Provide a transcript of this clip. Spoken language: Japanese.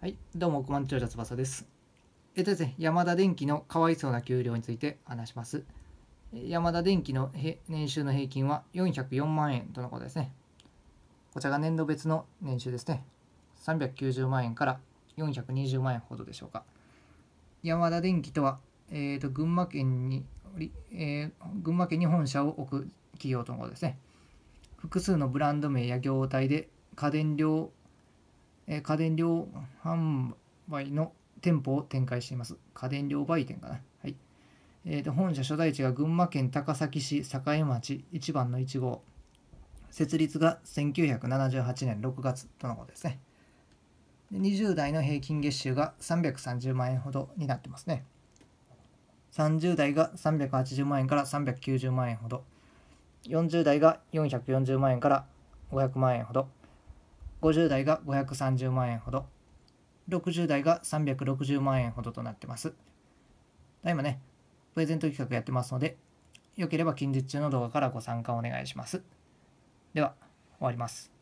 はい、どうも、コマンチョー翼です。えっとですね、山田電機のかわいそうな給料について話します。山田電機の年収の平均は404万円とのことですね。こちらが年度別の年収ですね。390万円から420万円ほどでしょうか。山田電機とは、えーと、と群馬県に、えー、群馬県に本社を置く企業とのことですね。複数のブランド名や業態で家電量え家電量販売の店舗を展開しています。家電量売店かな。はい。えー、と本社所在地が群馬県高崎市栄町1番の1号。設立が1978年6月とのことですね。20代の平均月収が330万円ほどになってますね。30代が380万円から390万円ほど。40代が440万円から500万円ほど。50代が530万円ほど、60代が360万円ほどとなってます。今ね、プレゼント企画やってますので、よければ近日中の動画からご参加お願いします。では、終わります。